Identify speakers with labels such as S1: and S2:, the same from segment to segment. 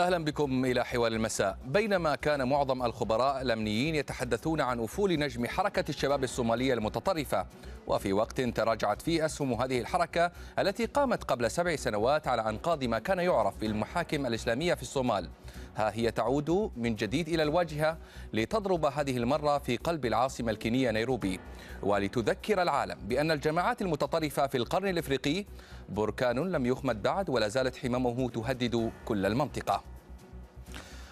S1: أهلا بكم إلى حوار المساء بينما كان معظم الخبراء الأمنيين يتحدثون عن أفول نجم حركة الشباب الصومالية المتطرفة وفي وقت تراجعت فيه أسهم هذه الحركة التي قامت قبل سبع سنوات على أنقاض ما كان يعرف بالمحاكم الإسلامية في الصومال ها هي تعود من جديد إلى الواجهة لتضرب هذه المرة في قلب العاصمة الكينية نيروبي ولتذكر العالم بأن الجماعات المتطرفة في القرن الإفريقي بركان لم يخمد بعد ولا زالت حمامه تهدد كل المنطقة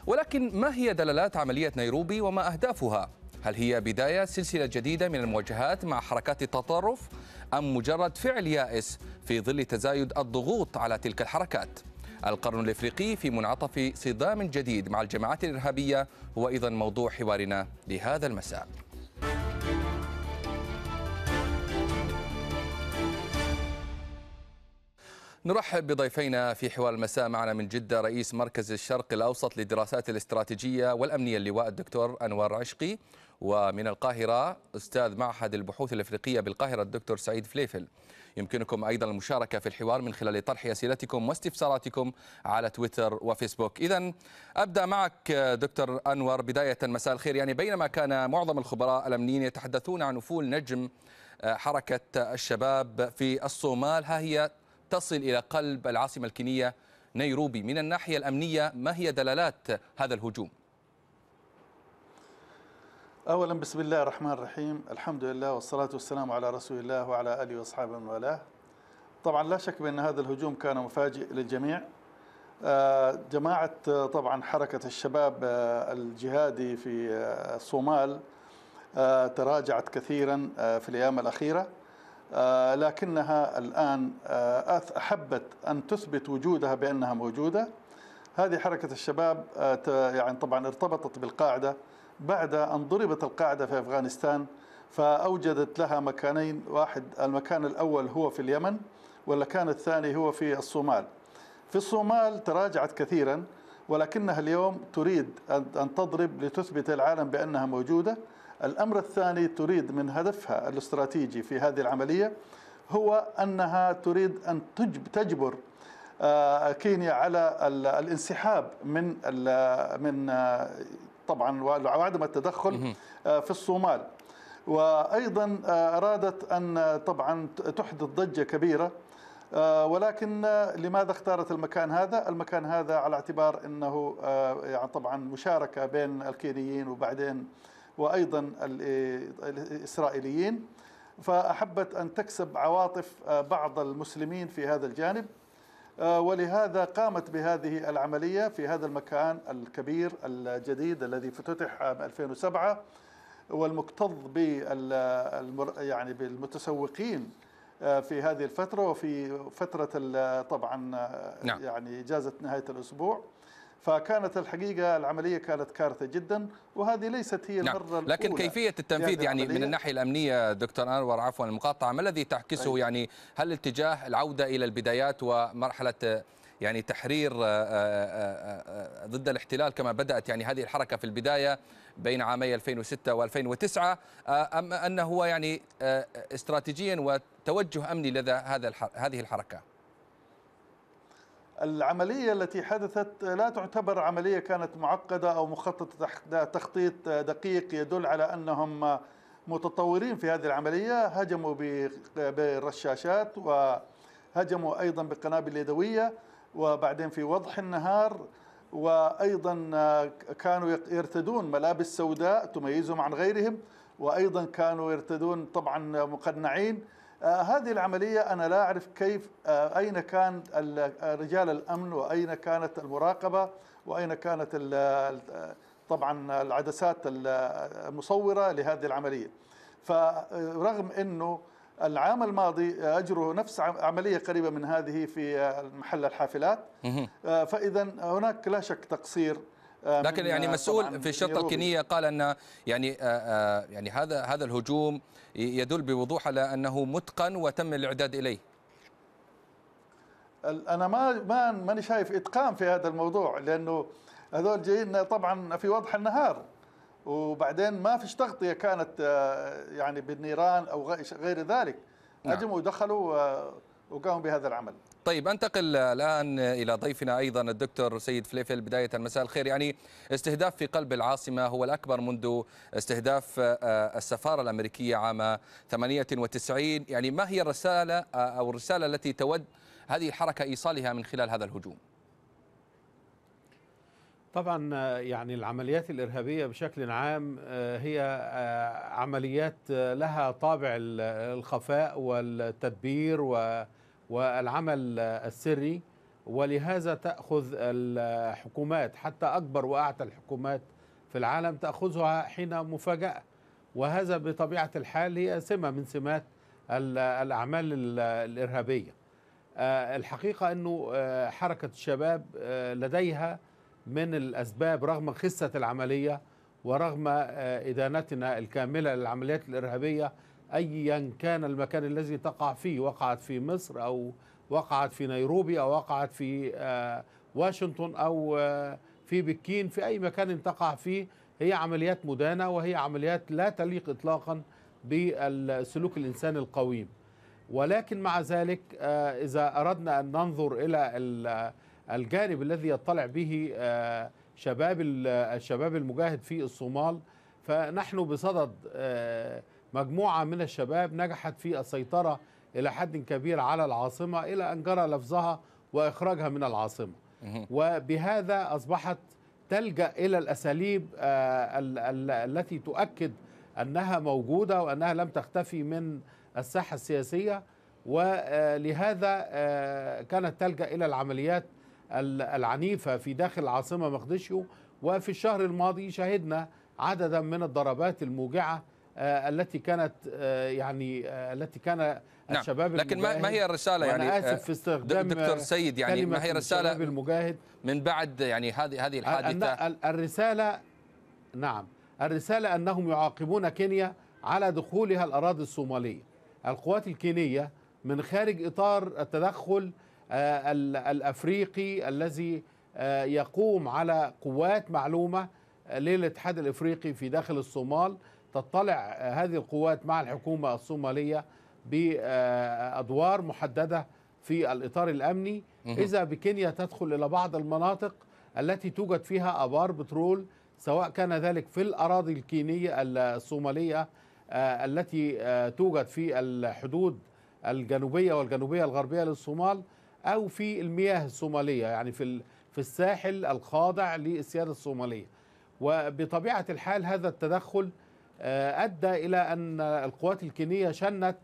S1: ولكن ما هي دلالات عملية نيروبي وما أهدافها؟ هل هي بداية سلسلة جديدة من المواجهات مع حركات التطرف أم مجرد فعل يائس في ظل تزايد الضغوط على تلك الحركات؟ القرن الإفريقي في منعطف صدام جديد مع الجماعات الإرهابية هو أيضا موضوع حوارنا لهذا المساء نرحب بضيفينا في حوار المساء معنا من جدة رئيس مركز الشرق الأوسط للدراسات الاستراتيجية والأمنية اللواء الدكتور أنوار عشقي ومن القاهرة أستاذ معهد البحوث الأفريقية بالقاهرة الدكتور سعيد فليفل يمكنكم أيضا المشاركة في الحوار من خلال طرح أسئلتكم واستفساراتكم على تويتر وفيسبوك إذا أبدأ معك دكتور أنور بداية مساء الخير يعني بينما كان معظم الخبراء الأمنيين يتحدثون عن أفول نجم حركة الشباب في الصومال ها هي تصل إلى قلب العاصمة الكينية نيروبي من الناحية الأمنية ما هي دلالات هذا الهجوم؟
S2: أولا بسم الله الرحمن الرحيم الحمد لله والصلاة والسلام على رسول الله وعلى آله وأصحابه من والاه طبعا لا شك بأن هذا الهجوم كان مفاجئ للجميع آه، جماعة طبعا حركة الشباب آه، الجهادي في الصومال آه، تراجعت كثيرا في الأيام الأخيرة آه، لكنها الآن آه، أحبت أن تثبت وجودها بأنها موجودة هذه حركة الشباب آه، يعني طبعا ارتبطت بالقاعدة بعد أن ضربت القاعدة في أفغانستان فأوجدت لها مكانين واحد المكان الأول هو في اليمن والمكان الثاني هو في الصومال في الصومال تراجعت كثيرا ولكنها اليوم تريد أن تضرب لتثبت العالم بأنها موجودة الأمر الثاني تريد من هدفها الاستراتيجي في هذه العملية هو أنها تريد أن تجبر آه، كينيا على الانسحاب من من آه، طبعا وعدم التدخل آه، في الصومال وايضا ارادت ان طبعا تحدث ضجه كبيره ولكن لماذا اختارت المكان هذا؟ المكان هذا على اعتبار انه يعني طبعا مشاركه بين الكينيين وبعدين وأيضا الإسرائيليين فأحبت أن تكسب عواطف آه، بعض المسلمين في هذا الجانب آه، ولهذا قامت بهذه العملية في هذا المكان الكبير الجديد الذي افتتح عام 2007 والمكتظ بالمر... يعني بالمتسوقين آه، في هذه الفترة وفي فترة طبعا نعم. يعني إجازة نهاية الأسبوع فكانت الحقيقة العملية كانت كارثة جدا وهذه ليست هي نعم. المرة نعم. الأولى لكن كيفية يعني التنفيذ يعني من الناحية
S1: الأمنية دكتور أنور عفوا المقاطعة ما الذي تعكسه أي. طيب. يعني هل اتجاه العودة إلى البدايات ومرحلة يعني تحرير آه، آه، آه، ضد الاحتلال كما بدأت يعني هذه الحركة في البداية بين عامي 2006 و2009 أم أنه يعني استراتيجيا وتوجه أمني لدى هذا هذه الحركة؟
S2: العملية التي حدثت لا تعتبر عملية كانت معقدة أو مخططة تخطيط دقيق يدل على أنهم متطورين في هذه العملية هجموا بالرشاشات وهجموا أيضا بقنابل يدوية وبعدين في وضح النهار وأيضا كانوا يرتدون ملابس سوداء تميزهم عن غيرهم وأيضا كانوا يرتدون طبعا مقنعين آه، هذه العملية أنا لا أعرف كيف آه، أين كان آه، رجال الأمن وأين كانت المراقبة وأين كانت طبعا العدسات المصورة لهذه العملية فرغم أنه العام الماضي أجروا نفس عملية قريبة من هذه في محل الحافلات فإذا هناك لا شك تقصير آه، لكن يعني آه، مسؤول في الشرطه الكينيه
S1: قال ان يعني آه، يعني هذا هذا الهجوم يدل بوضوح على انه متقن وتم الاعداد اليه
S2: انا ما ما ماني شايف اتقان في هذا الموضوع لانه هذول جايين طبعا في وضح النهار وبعدين ما فيش تغطيه كانت يعني بالنيران او غير ذلك نعم. هجموا ودخلوا وقاموا بهذا العمل
S1: طيب انتقل الان الى ضيفنا ايضا الدكتور سيد فليفل بدايه مساء الخير يعني استهداف في قلب العاصمه هو الاكبر منذ استهداف آه، السفاره الامريكيه عام 98 يعني ما هي الرساله آه، او الرساله التي تود هذه الحركه ايصالها من خلال هذا الهجوم؟
S3: طبعا آه، يعني العمليات الارهابيه بشكل عام هي عمليات لها طابع الخفاء والتدبير و والعمل السري ولهذا تأخذ الحكومات حتى أكبر وأعتى الحكومات في العالم تأخذها حين مفاجأة وهذا بطبيعة الحال هي سمة من سمات الأعمال الإرهابية آه، الحقيقة أنه آه، حركة الشباب آه، لديها من الأسباب رغم خسة العملية ورغم إدانتنا الكاملة للعمليات الإرهابية أيا كان المكان الذي تقع فيه وقعت في مصر أو وقعت في نيروبي أو وقعت في آه، واشنطن أو آه، في بكين في أي مكان تقع فيه هي عمليات مدانة وهي عمليات لا تليق إطلاقا بالسلوك الإنساني القويم ولكن مع ذلك آه، إذا أردنا أن ننظر إلى الجانب الذي يطلع به شباب الشباب المجاهد في الصومال فنحن بصدد مجموعة من الشباب نجحت في السيطرة إلى حد كبير على العاصمة إلى أن جرى لفظها وإخراجها من العاصمة وبهذا أصبحت تلجأ إلى الأساليب آه، التي تؤكد أنها موجودة وأنها لم تختفي من الساحة السياسية ولهذا آه، كانت تلجأ إلى العمليات العنيفة في داخل العاصمة مقدشيو وفي الشهر الماضي شهدنا عددا من الضربات الموجعة آه، التي كانت آه، يعني آه، التي كان نعم.
S1: الشباب نعم. لكن ما هي الرساله يعني أنا اسف في استخدام دكتور سيد يعني ما هي الرساله المجاهد من بعد يعني هذه هذه الحادثه الرساله نعم
S3: الرساله انهم يعاقبون كينيا على دخولها الاراضي الصوماليه القوات الكينيه من خارج اطار التدخل الافريقي الذي يقوم على قوات معلومه للاتحاد الافريقي في داخل الصومال تطلع هذه القوات مع الحكومة الصومالية بأدوار محددة في الإطار الأمني إذا بكينيا تدخل إلى بعض المناطق التي توجد فيها أبار بترول سواء كان ذلك في الأراضي الكينية الصومالية آه، التي آه، توجد في الحدود الجنوبية والجنوبية الغربية للصومال أو في المياه الصومالية يعني في في الساحل الخاضع للسيادة الصومالية وبطبيعة الحال هذا التدخل آه، ادى الى ان القوات الكينيه شنت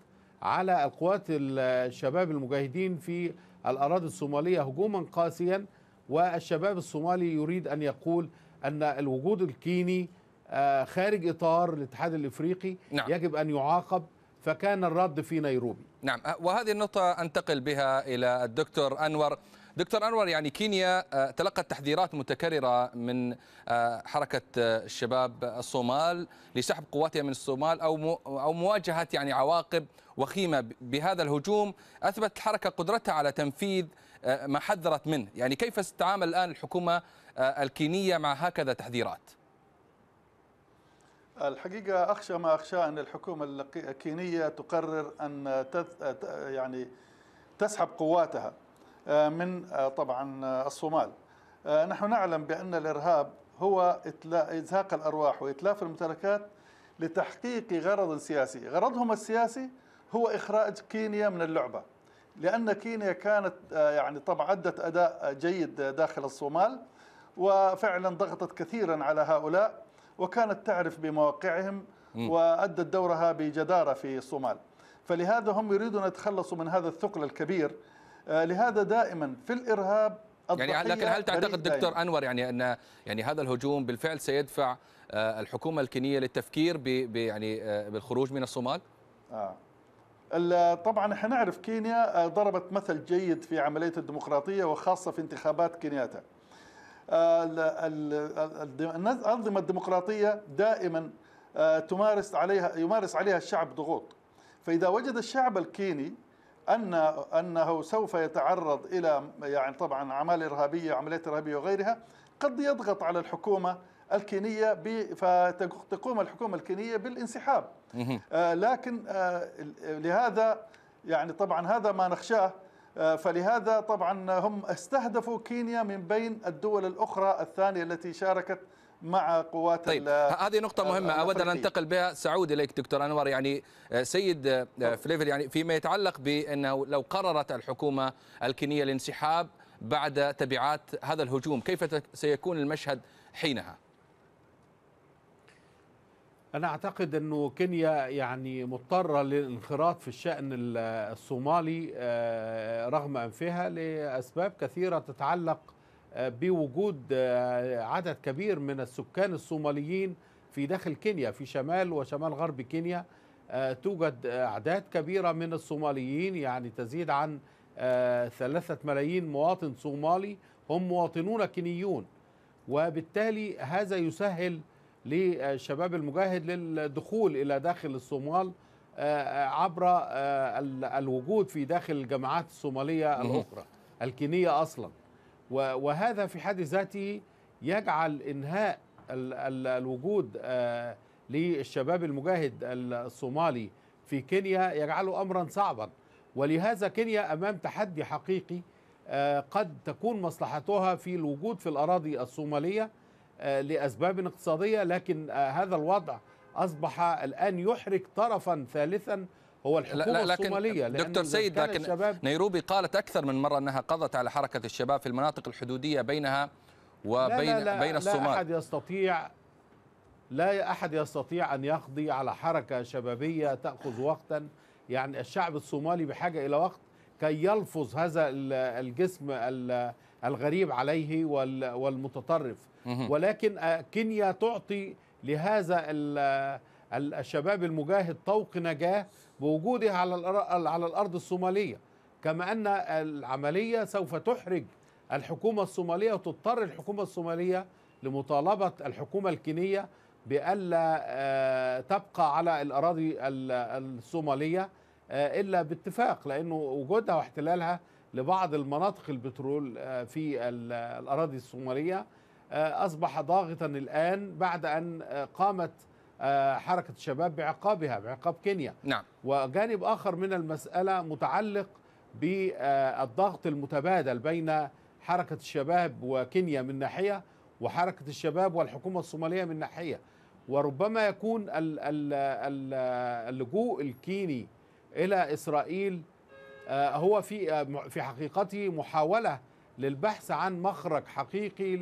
S3: على القوات الشباب المجاهدين في الاراضي الصوماليه هجوما قاسيا والشباب الصومالي يريد ان يقول ان الوجود الكيني آه، خارج اطار الاتحاد الافريقي نعم. يجب ان يعاقب فكان الرد في
S1: نيروبي نعم آه، وهذه النقطه انتقل بها الى الدكتور انور دكتور انور يعني كينيا آه، تلقت تحذيرات متكرره من آه، حركه آه، الشباب الصومال لسحب قواتها من الصومال او او مواجهه يعني عواقب وخيمه بهذا الهجوم اثبت الحركه قدرتها على تنفيذ ما حذرت منه يعني كيف ستتعامل الان الحكومه الكينيه مع هكذا تحذيرات
S2: الحقيقة أخشى ما أخشى أن الحكومة الكينية تقرر أن يعني تسحب قواتها آه، من آه، طبعا آه، الصومال نحن نعلم بأن الإرهاب هو إزهاق الأرواح وإتلاف الممتلكات لتحقيق غرض سياسي غرضهم السياسي هو إخراج كينيا من اللعبة لأن كينيا كانت يعني طبعا أدت أداء جيد داخل الصومال وفعلا ضغطت كثيرا على هؤلاء وكانت تعرف بمواقعهم وأدت دورها بجدارة في الصومال فلهذا هم يريدون أن يتخلصوا من هذا الثقل الكبير آه، لهذا دائما في الارهاب يعني لكن هل تعتقد دكتور
S1: انور يعني ان يعني هذا الهجوم بالفعل سيدفع آه، الحكومه الكينيه للتفكير ب يعني آه، بالخروج من الصومال؟ آه.
S2: طبعا احنا نعرف كينيا ضربت مثل جيد في عمليه الديمقراطيه وخاصه في انتخابات كينياتا. الانظمه الديمقراطيه دائما تمارس عليها يمارس عليها الشعب ضغوط. فاذا وجد الشعب الكيني أن أنه سوف يتعرض إلى يعني طبعا أعمال إرهابية عمليات إرهابية وغيرها قد يضغط على الحكومة الكينية فتقوم الحكومة الكينية بالانسحاب آه لكن آه لهذا يعني طبعا هذا ما نخشاه آه، فلهذا طبعا هم استهدفوا كينيا من بين الدول الأخرى الثانية التي شاركت مع قوات طيب هذه نقطة مهمة أود أن أنتقل
S1: بها سعود إليك دكتور أنور يعني آه، سيد آه، فليفل يعني فيما يتعلق بأنه لو قررت الحكومة الكينية الانسحاب بعد تبعات هذا الهجوم كيف سيكون المشهد حينها؟
S3: أنا أعتقد أنه كينيا يعني مضطرة للانخراط في الشأن الصومالي آه، رغم أنفها لأسباب كثيرة تتعلق بوجود آه، عدد كبير من السكان الصوماليين في داخل كينيا في شمال وشمال غرب كينيا آه، توجد أعداد كبيرة من الصوماليين يعني تزيد عن آه، ثلاثة ملايين مواطن صومالي هم مواطنون كينيون وبالتالي هذا يسهل لشباب المجاهد للدخول إلى داخل الصومال عبر الوجود في داخل الجماعات الصومالية الأخرى الكينية أصلاً وهذا في حد ذاته يجعل انهاء الوجود آه، للشباب المجاهد الصومالي في كينيا يجعله امرا صعبا ولهذا كينيا امام تحدي حقيقي آه، قد تكون مصلحتها في الوجود في الاراضي الصوماليه آه، لاسباب اقتصاديه لكن هذا الوضع اصبح الان يحرك طرفا ثالثا هو الحكومه لا لكن الصوماليه دكتور سيد لكن
S1: نيروبي قالت اكثر من مره انها قضت على حركه الشباب في المناطق الحدوديه بينها وبين لا لا لا بين الصومال لا احد
S3: يستطيع لا احد يستطيع ان يقضي على حركه شبابيه تاخذ وقتا يعني الشعب الصومالي بحاجه الى وقت كي يلفظ هذا الجسم الغريب عليه والمتطرف ولكن كينيا تعطي لهذا الشباب المجاهد طوق نجاه بوجودها على على الارض الصوماليه كما ان العمليه سوف تحرج الحكومه الصوماليه وتضطر الحكومه الصوماليه لمطالبه الحكومه الكينيه بألا آه، تبقى على الأراضي الصومالية آه، إلا باتفاق لأنه وجودها واحتلالها لبعض المناطق البترول آه، في الأراضي الصومالية أصبح ضاغطا الآن بعد أن قامت آه، حركة الشباب بعقابها بعقاب كينيا نعم. وجانب آخر من المسألة متعلق بالضغط المتبادل بين حركة الشباب وكينيا من ناحية وحركة الشباب والحكومة الصومالية من ناحية وربما يكون اللجوء الكيني إلى إسرائيل آه، هو في آه، في حقيقته محاولة للبحث عن مخرج حقيقي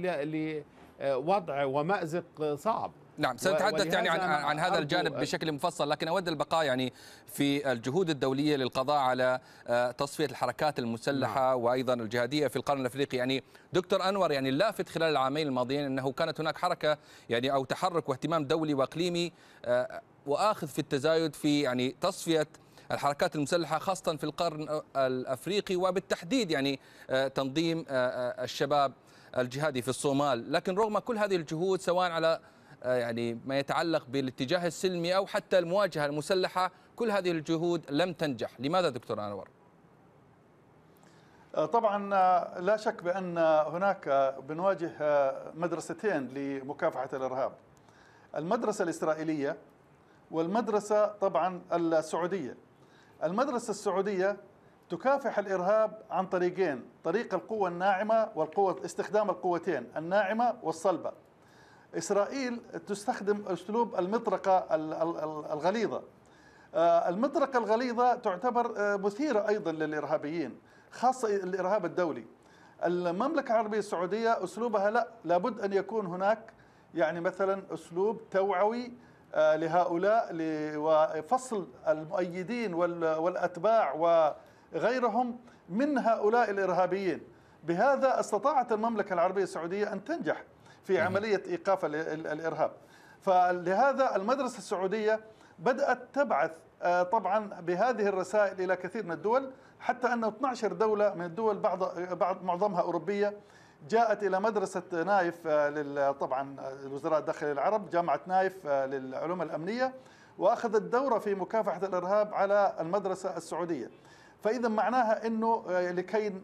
S3: لوضع ومأزق صعب نعم سنتحدث يعني عن, عن هذا الجانب
S1: بشكل مفصل لكن أود البقاء يعني في الجهود الدولية للقضاء على آه، تصفية الحركات المسلحة نعم. وأيضا الجهادية في القرن الأفريقي يعني دكتور أنور يعني اللافت خلال العامين الماضيين أنه كانت هناك حركة يعني أو تحرك واهتمام دولي وإقليمي آه، وآخذ في التزايد في يعني تصفية الحركات المسلحة خاصة في القرن آه، الأفريقي وبالتحديد يعني تنظيم الشباب الجهادي في الصومال لكن رغم كل هذه الجهود سواء على آه، يعني ما يتعلق بالاتجاه السلمي أو حتى المواجهة المسلحة كل هذه الجهود لم تنجح لماذا دكتور أنور؟
S2: آه، طبعا آه، لا شك بأن هناك بنواجه مدرستين لمكافحة الإرهاب المدرسة الإسرائيلية والمدرسة طبعا السعودية المدرسة السعودية تكافح الإرهاب عن طريقين طريق القوة الناعمة والقوة استخدام القوتين الناعمة والصلبة إسرائيل تستخدم أسلوب المطرقة الغليظة آه، المطرقة الغليظة تعتبر آه، مثيرة أيضا للإرهابيين خاصة الإرهاب الدولي المملكة العربية السعودية أسلوبها لا لابد أن يكون هناك يعني مثلا أسلوب توعوي آه، لهؤلاء وفصل المؤيدين والأتباع وغيرهم من هؤلاء الإرهابيين بهذا استطاعت المملكة العربية السعودية أن تنجح في عملية إيقاف الإرهاب فلهذا المدرسة السعودية بدأت تبعث آه، طبعا بهذه الرسائل إلى كثير من الدول حتى أن 12 دولة من الدول بعض, بعض معظمها أوروبية جاءت إلى مدرسة نايف آه، طبعا آه، وزراء الداخل العرب جامعة نايف للعلوم الأمنية وأخذت دورة في مكافحة الإرهاب على المدرسة السعودية فإذا معناها أنه لكي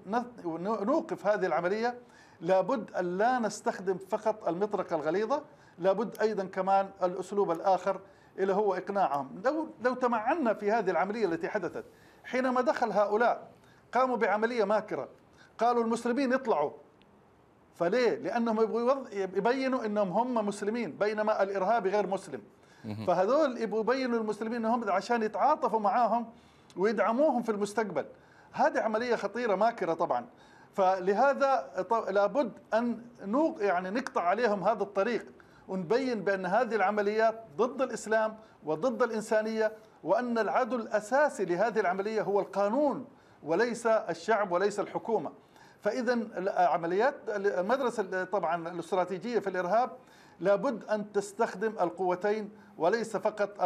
S2: نوقف هذه العملية لابد أن لا نستخدم فقط المطرقة الغليظة لابد أيضا كمان الأسلوب الآخر اللي هو إقناعهم لو, لو تمعنا في هذه العملية التي حدثت حينما دخل هؤلاء قاموا بعملية ماكرة قالوا المسلمين يطلعوا فليه؟ لأنهم يبغوا يبينوا أنهم هم مسلمين بينما الإرهابي غير مسلم فهذول يبغوا يبينوا المسلمين أنهم عشان يتعاطفوا معاهم ويدعموهم في المستقبل هذه عملية خطيرة ماكرة طبعا فلهذا لابد ان نوق يعني نقطع عليهم هذا الطريق ونبين بان هذه العمليات ضد الاسلام وضد الانسانيه وان العدو الاساسي لهذه العمليه هو القانون وليس الشعب وليس الحكومه. فاذا عمليات المدرسه طبعا الاستراتيجيه في الارهاب لابد أن تستخدم القوتين وليس فقط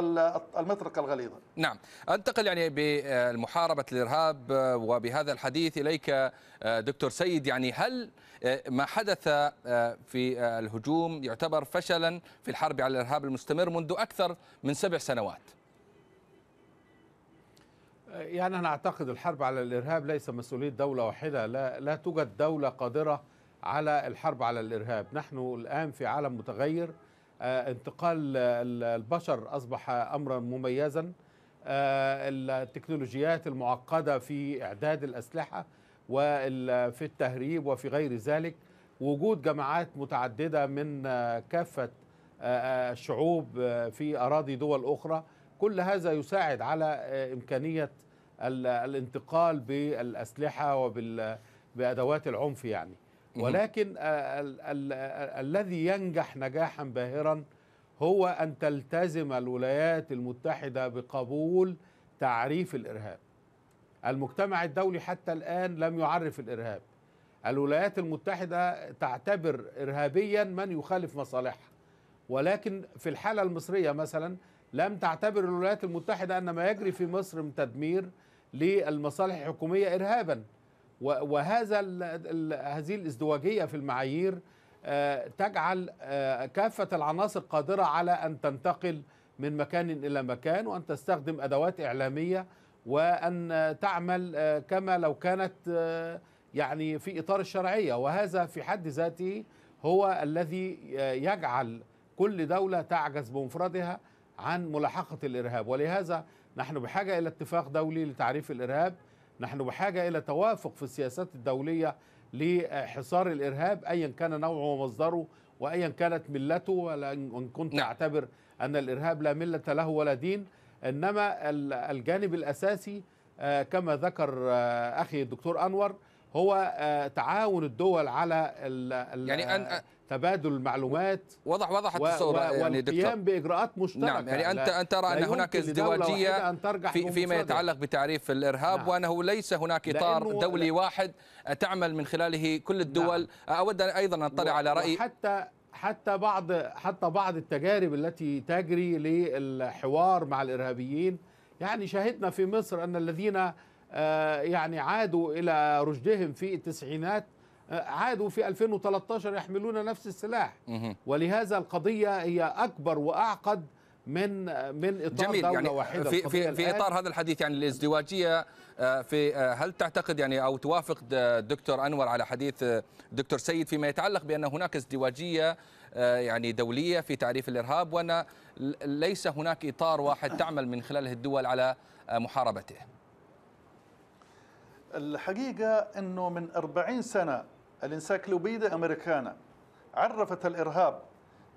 S2: المطرقة الغليظة
S1: نعم أنتقل يعني بمحاربة الإرهاب آه، وبهذا الحديث إليك آه، دكتور سيد يعني هل آه، ما حدث في الهجوم يعتبر فشلا في الحرب على الإرهاب المستمر منذ أكثر من سبع سنوات
S3: يعني أنا أعتقد الحرب على الإرهاب ليس مسؤولية دولة واحدة لا, لا توجد دولة قادرة على الحرب على الارهاب نحن الان في عالم متغير آه، انتقال البشر اصبح امرا مميزا آه، التكنولوجيات المعقده في اعداد الاسلحه وفي التهريب وفي غير ذلك وجود جماعات متعدده من آه، كافه الشعوب في اراضي دول اخرى كل هذا يساعد على امكانيه الانتقال بالاسلحه وبادوات العنف يعني ولكن الذي ينجح نجاحا باهرا هو أن تلتزم الولايات المتحدة بقبول تعريف الإرهاب المجتمع الدولي حتى الآن لم يعرف الإرهاب الولايات المتحدة تعتبر إرهابيا من يخالف مصالحها ولكن في الحالة المصرية مثلا لم تعتبر الولايات المتحدة أن ما يجري في مصر من تدمير للمصالح الحكومية إرهابا وهذا هذه الازدواجيه في المعايير آه، تجعل آه، كافه العناصر قادره على ان تنتقل من مكان الى مكان وان تستخدم ادوات اعلاميه وان تعمل آه، كما لو كانت يعني في اطار الشرعيه وهذا في حد ذاته هو الذي يجعل كل دوله تعجز بمفردها عن ملاحقه الارهاب ولهذا نحن بحاجه الى اتفاق دولي لتعريف الارهاب نحن بحاجة إلى توافق في السياسات الدولية لحصار الإرهاب أيا كان نوعه ومصدره وأيا كانت ملته وإن كنت نعم. أعتبر أن الإرهاب لا ملة له ولا دين إنما الجانب الأساسي آه، كما ذكر آه، أخي الدكتور أنور هو آه، تعاون الدول على ال يعني تبادل المعلومات وضح وضحت و... الصوره و... يعني دكتور والقيام باجراءات مشتركه نعم يعني انت لا... انت ترى ان هناك ازدواجيه أن في فيما يتعلق
S1: بتعريف الارهاب نعم. وانه ليس هناك اطار دولي لا... واحد تعمل من خلاله كل نعم. الدول نعم. اود ايضا ان اطلع و... على راي
S3: حتى حتى بعض حتى بعض التجارب التي تجري للحوار مع الارهابيين يعني شاهدنا في مصر ان الذين آه، يعني عادوا الى رشدهم في التسعينات عادوا في 2013 يحملون نفس السلاح ولهذا القضية هي أكبر وأعقد من من اطار جميل دولة يعني واحدة في في, في اطار
S1: هذا الحديث يعني الازدواجيه آه، في آه، هل تعتقد يعني او توافق الدكتور انور على حديث الدكتور آه، سيد فيما يتعلق بان هناك ازدواجيه يعني دوليه في تعريف الارهاب وان ليس هناك اطار واحد تعمل من خلاله الدول على محاربته
S2: الحقيقه انه من 40 سنه الانسايكلوبيديا امريكانا عرفت الارهاب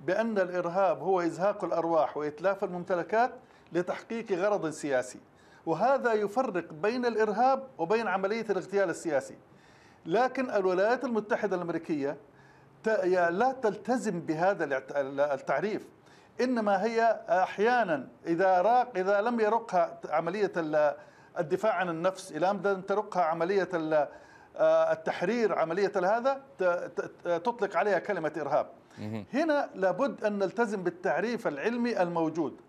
S2: بان الارهاب هو ازهاق الارواح واتلاف الممتلكات لتحقيق غرض سياسي وهذا يفرق بين الارهاب وبين عمليه الاغتيال السياسي لكن الولايات المتحده الامريكيه لا تلتزم بهذا التعريف انما هي احيانا اذا راق اذا لم يرقها عمليه الدفاع عن النفس الى ان ترقها عمليه آه، التحرير عملية هذا تطلق عليها كلمة إرهاب هنا لابد أن نلتزم بالتعريف العلمي الموجود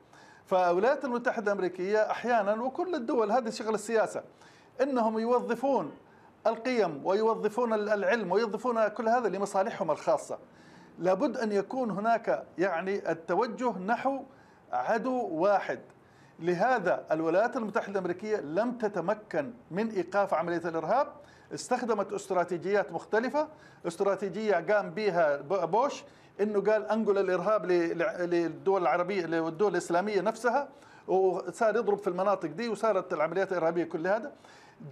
S2: فالولايات المتحدة الأمريكية أحيانا وكل الدول هذه شغل السياسة أنهم يوظفون القيم ويوظفون العلم ويوظفون كل هذا لمصالحهم الخاصة لابد أن يكون هناك يعني التوجه نحو عدو واحد لهذا الولايات المتحدة الأمريكية لم تتمكن من إيقاف عملية الإرهاب استخدمت استراتيجيات مختلفة استراتيجية قام بها بوش انه قال انقل الارهاب للدول العربية للدول الاسلامية نفسها وصار يضرب في المناطق دي وصارت العمليات الارهابية كل هذا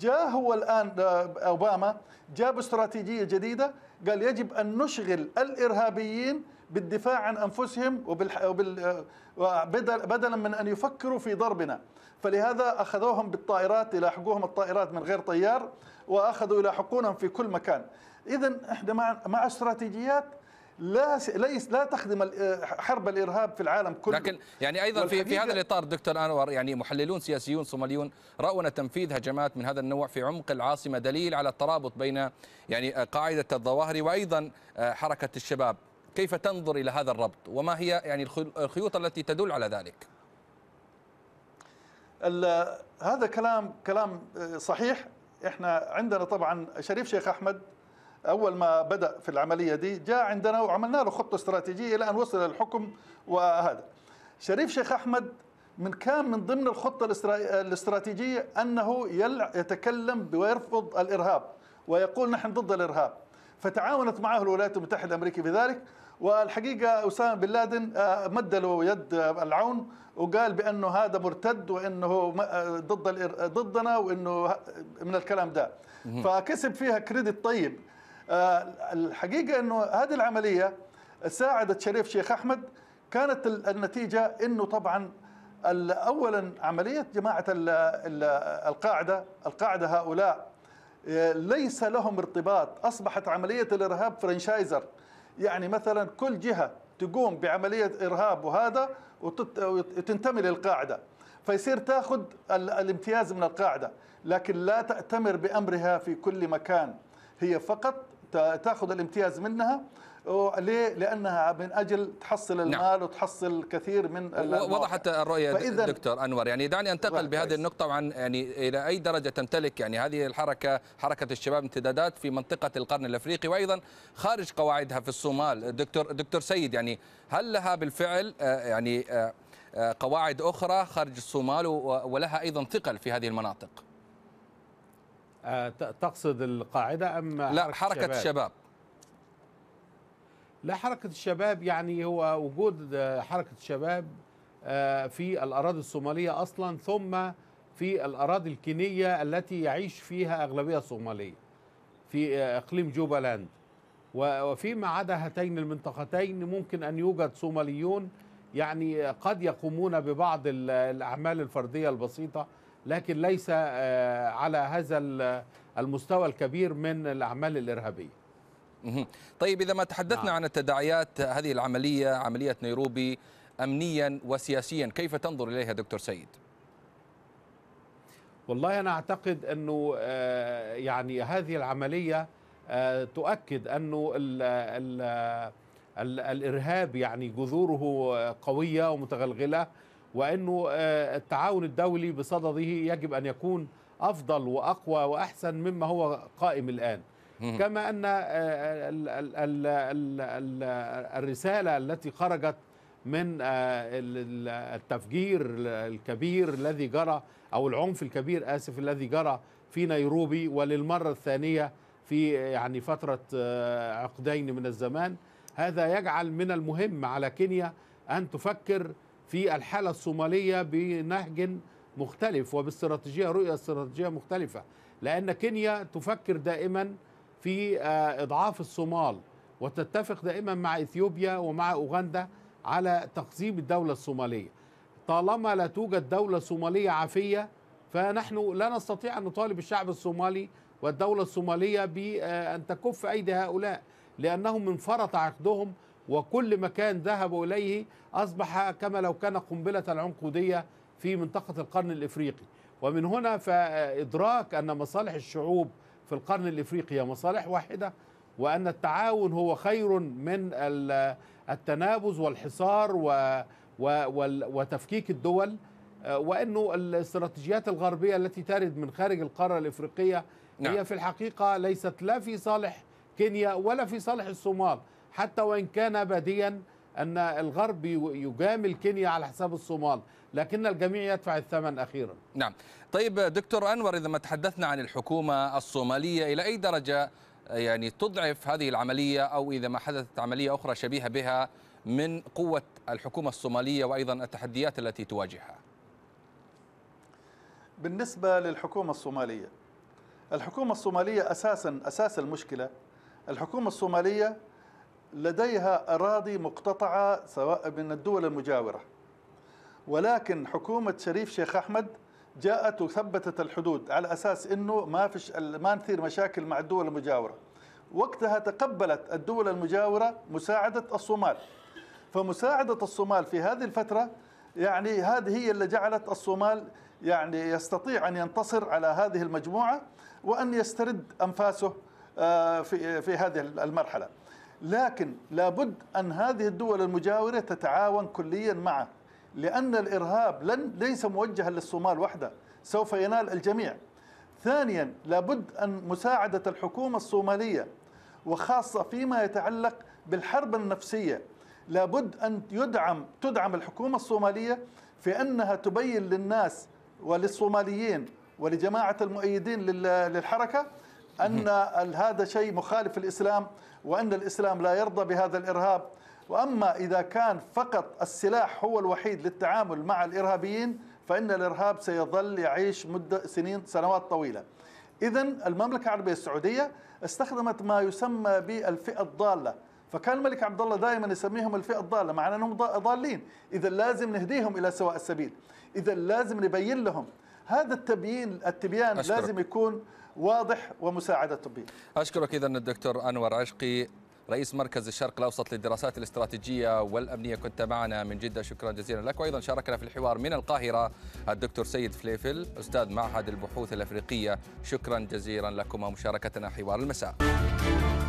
S2: جاء هو الآن آه، أوباما جاب استراتيجية جديدة قال يجب أن نشغل الإرهابيين بالدفاع عن انفسهم وبال بدلا من ان يفكروا في ضربنا فلهذا اخذوهم بالطائرات يلاحقوهم الطائرات من غير طيار واخذوا يلاحقونهم في كل مكان اذا احنا مع مع استراتيجيات لا ليس لا تخدم حرب الارهاب في العالم كله لكن
S1: يعني ايضا في في هذا الاطار دكتور انور يعني محللون سياسيون صوماليون راون تنفيذ هجمات من هذا النوع في عمق العاصمه دليل على الترابط بين يعني قاعده الظواهر وايضا آه، حركه الشباب كيف تنظر إلى هذا الربط وما هي يعني الخيوط التي تدل على ذلك هذا
S2: كلام كلام آه، صحيح احنا عندنا طبعا شريف شيخ احمد اول ما بدا في العمليه دي جاء عندنا وعملنا له خطه استراتيجيه الى ان وصل للحكم وهذا شريف شيخ احمد من كان من ضمن الخطه الاستراتيجيه انه يتكلم ويرفض الارهاب ويقول نحن ضد الارهاب فتعاونت معه الولايات المتحده الامريكيه في ذلك والحقيقة أسامة بن لادن آه، مد له يد العون وقال بأنه هذا مرتد وأنه آه، ضد ضدنا وأنه من الكلام ده فكسب فيها كريدت طيب آه، الحقيقة أنه هذه العملية ساعدت شريف شيخ أحمد كانت النتيجة أنه طبعا أولا عملية جماعة القاعدة القاعدة هؤلاء ليس لهم ارتباط أصبحت عملية الإرهاب فرنشايزر يعني مثلا كل جهة تقوم بعملية إرهاب وهذا وتنتمي للقاعدة فيصير تاخذ الامتياز من القاعدة لكن لا تأتمر بأمرها في كل مكان هي فقط تاخذ الامتياز منها ليه؟ لأنها من أجل تحصل نعم. المال نعم. وتحصل كثير من
S1: وضحت الرؤية دكتور أنور يعني دعني أنتقل بهذه النقطة عن يعني إلى أي درجة تمتلك يعني هذه الحركة حركة الشباب امتدادات في منطقة القرن الأفريقي وأيضا خارج قواعدها في الصومال دكتور دكتور سيد يعني هل لها بالفعل آه، يعني آه، آه، قواعد أخرى خارج الصومال ولها أيضا ثقل في هذه المناطق؟
S3: تقصد القاعدة أم لا حركة, حركة الشباب لا حركة الشباب يعني هو وجود حركة الشباب آه، في الأراضي الصومالية أصلا ثم في الأراضي الكينية التي يعيش فيها أغلبية صومالية في آه، إقليم جوبالاند وفيما عدا هاتين المنطقتين ممكن أن يوجد صوماليون يعني قد يقومون ببعض الأعمال الفردية البسيطة لكن ليس آه،
S1: على هذا المستوى الكبير من الأعمال الإرهابية طيب إذا ما تحدثنا نعم. عن التداعيات هذه العملية عملية نيروبي أمنيا وسياسيا كيف تنظر إليها دكتور سيد؟ والله أنا أعتقد
S3: أنه آه، يعني هذه العملية آه، تؤكد أنه الـ ال ال الإرهاب يعني جذوره قوية ومتغلغلة وأنه آه، التعاون الدولي بصدده يجب أن يكون أفضل وأقوى وأحسن مما هو قائم الآن كما أن آه، الرسالة التي خرجت من آه، التفجير الكبير الذي جرى أو العنف الكبير آسف الذي جرى في نيروبي وللمرة الثانية في يعني فترة آه، عقدين من الزمان هذا يجعل من المهم على كينيا أن تفكر في الحالة الصومالية بنهج مختلف وباستراتيجية رؤية استراتيجية مختلفة لأن كينيا تفكر دائما في آه، اضعاف الصومال وتتفق دائما مع اثيوبيا ومع اوغندا على تقسيم الدوله الصوماليه طالما لا توجد دوله صوماليه عافيه فنحن لا نستطيع ان نطالب الشعب الصومالي والدوله الصوماليه بان آه، تكف ايدي هؤلاء لانهم انفرط عقدهم وكل مكان ذهبوا اليه اصبح كما لو كان قنبله العنقوديه في منطقه القرن الافريقي ومن هنا فادراك ان مصالح الشعوب في القرن الافريقي مصالح واحده وان التعاون هو خير من التنابز والحصار و وتفكيك الدول آه، وانه الاستراتيجيات الغربيه التي ترد من خارج القاره الافريقيه نعم. هي في الحقيقه ليست لا في صالح كينيا ولا في صالح الصومال حتى وان كان باديا أن الغرب يجامل كينيا على حساب الصومال لكن الجميع يدفع الثمن أخيرا
S1: نعم طيب دكتور أنور إذا ما تحدثنا عن الحكومة الصومالية إلى أي درجة آه، يعني تضعف هذه العملية أو إذا ما حدثت عملية أخرى شبيهة بها من قوة الحكومة الصومالية وأيضا التحديات التي تواجهها
S2: بالنسبة للحكومة الصومالية الحكومة الصومالية أساسا أساس المشكلة الحكومة الصومالية لديها أراضي مقتطعة سواء من الدول المجاورة ولكن حكومة شريف شيخ أحمد جاءت وثبتت الحدود على أساس أنه ما, فيش ما نثير مشاكل مع الدول المجاورة وقتها تقبلت الدول المجاورة مساعدة الصومال فمساعدة الصومال في هذه الفترة يعني هذه هي اللي جعلت الصومال يعني يستطيع أن ينتصر على هذه المجموعة وأن يسترد أنفاسه آه، في في هذه المرحلة لكن لابد أن هذه الدول المجاورة تتعاون كليا معه لأن الإرهاب لن ليس موجها للصومال وحده سوف ينال الجميع ثانيا لابد أن مساعدة الحكومة الصومالية وخاصة فيما يتعلق بالحرب النفسية لابد أن يدعم تدعم الحكومة الصومالية في أنها تبين للناس وللصوماليين ولجماعة المؤيدين للحركة أن هذا شيء مخالف الإسلام وأن الإسلام لا يرضى بهذا الإرهاب وأما إذا كان فقط السلاح هو الوحيد للتعامل مع الإرهابيين فإن الإرهاب سيظل يعيش مدة سنين سنوات طويلة إذا المملكة العربية السعودية استخدمت ما يسمى بالفئة الضالة فكان الملك عبد الله دائما يسميهم الفئه الضاله مع انهم ضالين اذا لازم نهديهم الى سواء السبيل اذا لازم نبين لهم هذا التبيين التبيان أشكرك. لازم يكون واضح ومساعدة طبية
S1: أشكرك إذا الدكتور أنور عشقي رئيس مركز الشرق الأوسط للدراسات الاستراتيجية والأمنية كنت معنا من جدة شكرا جزيلا لك وأيضا شاركنا في الحوار من القاهرة الدكتور سيد فليفل أستاذ معهد البحوث الأفريقية شكرا جزيلا لكما مشاركتنا حوار المساء